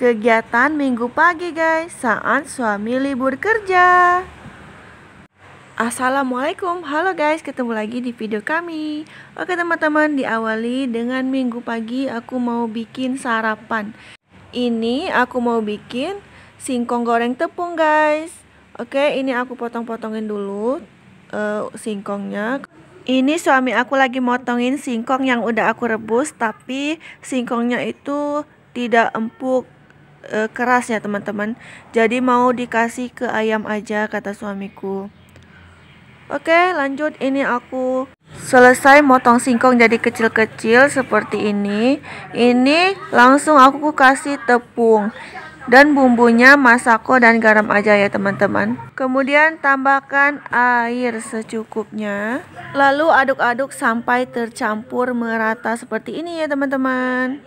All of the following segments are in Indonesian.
Kegiatan minggu pagi guys, saat suami libur kerja. Assalamualaikum, halo guys, ketemu lagi di video kami Oke teman-teman, diawali dengan minggu pagi aku mau bikin sarapan Ini aku mau bikin singkong goreng tepung guys Oke, ini aku potong-potongin dulu uh, singkongnya ini suami aku lagi motongin singkong yang udah aku rebus tapi singkongnya itu tidak empuk e, keras ya teman-teman. Jadi mau dikasih ke ayam aja kata suamiku. Oke lanjut ini aku selesai motong singkong jadi kecil-kecil seperti ini. Ini langsung aku kasih tepung dan bumbunya masako dan garam aja ya teman-teman. Kemudian tambahkan air secukupnya. Lalu aduk-aduk sampai tercampur merata seperti ini ya teman-teman.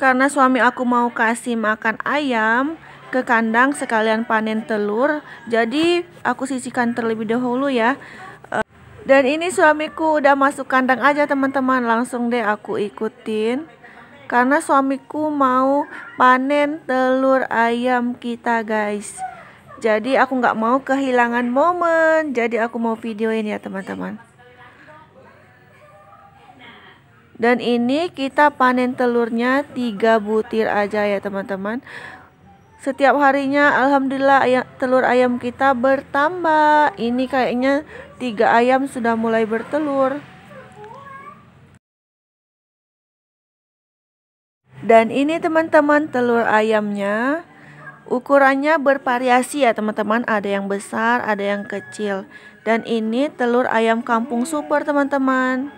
Karena suami aku mau kasih makan ayam ke kandang sekalian panen telur, jadi aku sisihkan terlebih dahulu ya. Eh, dan ini suamiku udah masuk kandang aja teman-teman, langsung deh aku ikutin. Karena suamiku mau panen telur ayam kita guys. Jadi aku gak mau kehilangan momen, jadi aku mau videoin ya teman-teman. dan ini kita panen telurnya tiga butir aja ya teman-teman setiap harinya alhamdulillah ayam, telur ayam kita bertambah ini kayaknya tiga ayam sudah mulai bertelur dan ini teman-teman telur ayamnya ukurannya bervariasi ya teman-teman ada yang besar ada yang kecil dan ini telur ayam kampung super teman-teman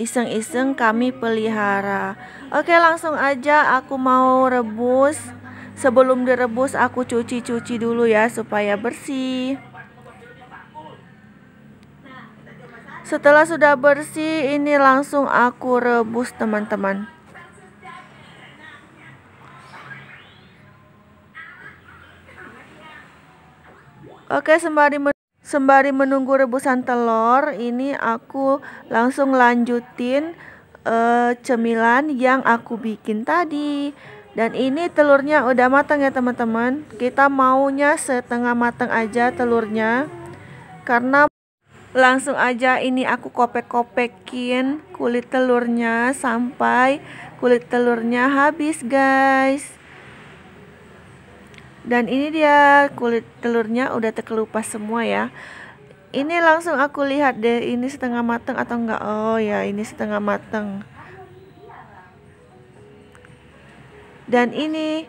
iseng-iseng kami pelihara. Oke, langsung aja aku mau rebus. Sebelum direbus aku cuci-cuci dulu ya supaya bersih. Setelah sudah bersih, ini langsung aku rebus, teman-teman. Oke, sembari Sembari menunggu rebusan telur, ini aku langsung lanjutin uh, cemilan yang aku bikin tadi. Dan ini telurnya udah matang ya teman-teman. Kita maunya setengah matang aja telurnya. Karena langsung aja ini aku kopek-kopekin kulit telurnya sampai kulit telurnya habis guys dan ini dia kulit telurnya udah terkelupas semua ya ini langsung aku lihat deh ini setengah mateng atau enggak oh ya ini setengah mateng. dan ini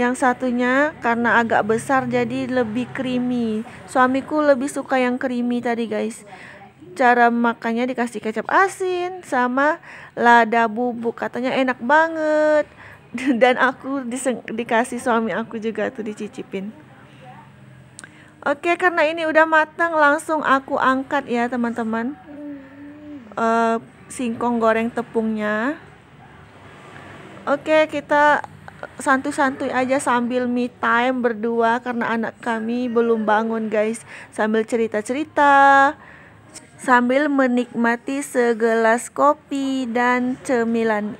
yang satunya karena agak besar jadi lebih creamy suamiku lebih suka yang creamy tadi guys cara makannya dikasih kecap asin sama lada bubuk katanya enak banget dan aku dikasih suami aku juga tuh dicicipin oke karena ini udah matang langsung aku angkat ya teman-teman uh, singkong goreng tepungnya oke kita santuy-santuy aja sambil me time berdua karena anak kami belum bangun guys sambil cerita-cerita sambil menikmati segelas kopi dan cemilan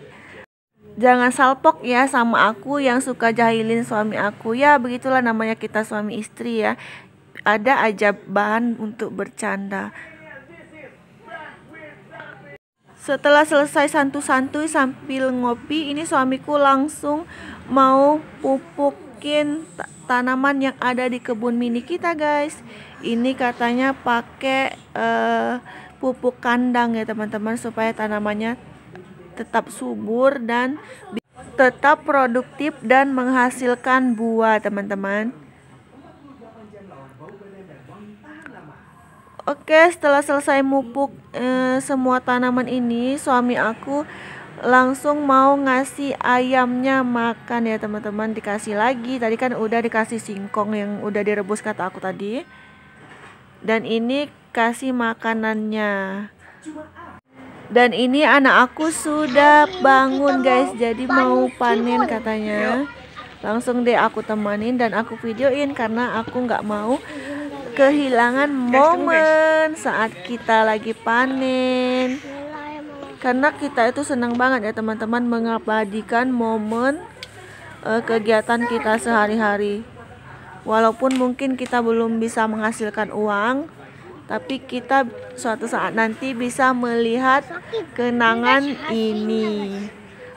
Jangan salpok ya sama aku yang suka jahilin suami aku. Ya begitulah namanya kita suami istri ya. Ada aja bahan untuk bercanda. Setelah selesai santu-santuy sambil ngopi, ini suamiku langsung mau pupukin tanaman yang ada di kebun mini kita, guys. Ini katanya pakai uh, pupuk kandang ya, teman-teman, supaya tanamannya tetap subur dan tetap produktif dan menghasilkan buah teman-teman Oke setelah selesai mupuk eh, semua tanaman ini suami aku langsung mau ngasih ayamnya makan ya teman-teman dikasih lagi tadi kan udah dikasih singkong yang udah direbus kata aku tadi dan ini kasih makanannya dan ini anak aku sudah bangun guys Jadi mau panen katanya Langsung deh aku temanin dan aku videoin Karena aku gak mau kehilangan momen saat kita lagi panen Karena kita itu senang banget ya teman-teman Mengabadikan momen uh, kegiatan kita sehari-hari Walaupun mungkin kita belum bisa menghasilkan uang tapi kita suatu saat nanti bisa melihat kenangan ini.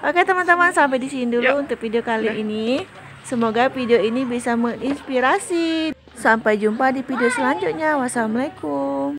Oke teman-teman sampai di sini dulu ya. untuk video kali ini. Semoga video ini bisa menginspirasi. Sampai jumpa di video selanjutnya. Wassalamualaikum.